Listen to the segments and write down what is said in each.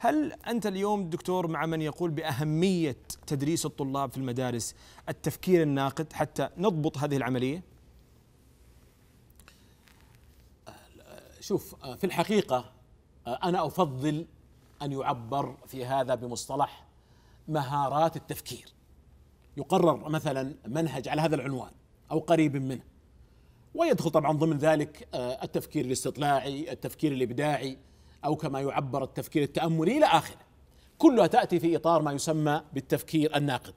هل أنت اليوم دكتور مع من يقول بأهمية تدريس الطلاب في المدارس التفكير الناقد حتى نضبط هذه العملية؟ شوف آه، في الحقيقة آه، أنا أفضل أن يعبر في هذا بمصطلح مهارات التفكير يقرر مثلا منهج على هذا العنوان أو قريب منه ويدخل طبعا ضمن ذلك آه، التفكير الاستطلاعي التفكير الإبداعي أو كما يعبر التفكير التأملي إلى آخره كلها تأتي في إطار ما يسمى بالتفكير الناقد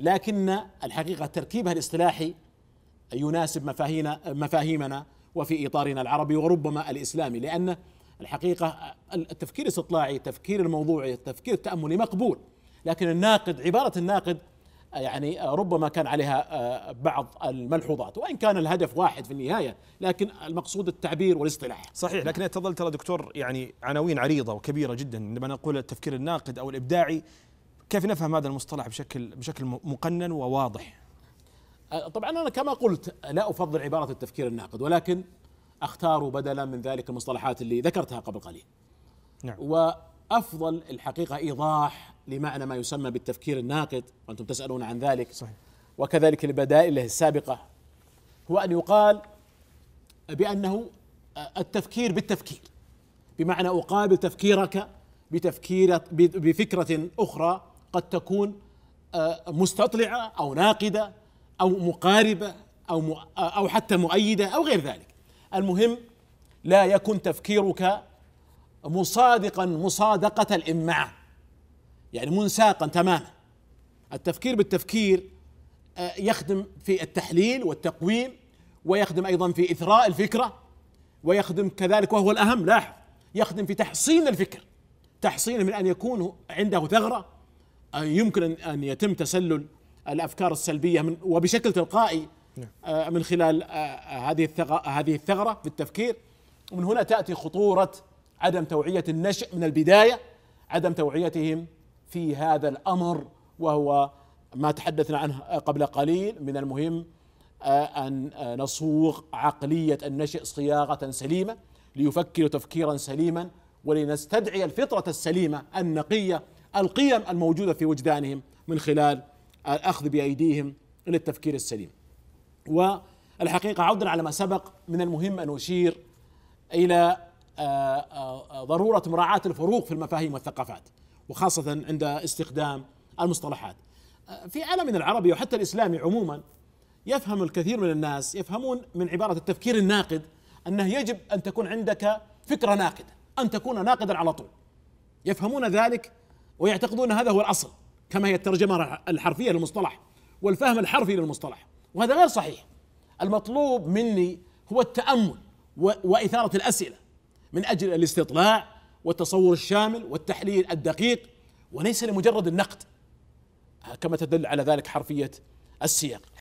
لكن الحقيقة تركيبها الاصطلاحي يناسب مفاهينا مفاهيمنا وفي إطارنا العربي وربما الإسلامي لأن الحقيقة التفكير الاستطلاعي التفكير الموضوعي التفكير التأملي مقبول لكن الناقد عبارة الناقد يعني آه, ربما كان عليها آه, بعض الملحوظات وان كان الهدف واحد في النهايه لكن المقصود التعبير والاصطلاح صحيح لكن تظل ترى دكتور يعني عناوين عريضه وكبيره جدا عندما نقول التفكير الناقد او الابداعي كيف نفهم هذا المصطلح بشكل بشكل مقنن وواضح آه, طبعا انا كما قلت لا افضل عباره التفكير الناقد ولكن اختار بدلا من ذلك المصطلحات اللي ذكرتها قبل قليل نعم. وافضل الحقيقه ايضاح لمعنى ما يسمى بالتفكير الناقد وأنتم تسألون عن ذلك صحيح. وكذلك لبدائله السابقة هو أن يقال بأنه آه، التفكير بالتفكير بمعنى أقابل تفكيرك بتفكير بفكرة أخرى قد تكون آه، مستطلعة أو ناقدة أو مقاربة أو أو حتى مؤيدة أو غير ذلك المهم لا يكن تفكيرك مصادقا مصادقة الإمعان يعني منساقا تماما التفكير بالتفكير آه، يخدم في التحليل والتقويم ويخدم ايضا في اثراء الفكره ويخدم كذلك وهو الاهم لاحظ يخدم في تحصين الفكر تحصينه من ان يكون عنده ثغره آه، يمكن ان يتم تسلل الافكار السلبيه من وبشكل تلقائي نعم. آه، من خلال هذه هذه الثغره في التفكير ومن هنا تاتي خطوره عدم توعيه النشء من البدايه عدم توعيتهم في هذا الامر وهو ما تحدثنا عنه قبل قليل من المهم آه، ان نصوغ عقليه النشئ صياغه سليمه ليفكر تفكيرا سليما ولنستدعي الفطره السليمه النقيه القيم الموجوده في وجدانهم من خلال الاخذ بايديهم الى التفكير السليم. والحقيقه عودا على ما سبق من المهم ان اشير الى آه، آه، ضروره مراعاه الفروق في المفاهيم والثقافات. وخاصة عند استخدام المصطلحات آه، في عالمنا العربي وحتى الإسلامي عموما يفهم الكثير من الناس يفهمون من عبارة التفكير الناقد أنه يجب أن تكون عندك فكرة ناقدة أن تكون ناقدا على طول يفهمون ذلك ويعتقدون هذا هو الأصل كما هي الترجمة الحرفية للمصطلح والفهم الحرفي للمصطلح وهذا غير صحيح المطلوب مني هو التأمل وإثارة الأسئلة من أجل الاستطلاع والتصور الشامل والتحليل الدقيق وليس لمجرد النقد كما تدل على ذلك حرفيه السياق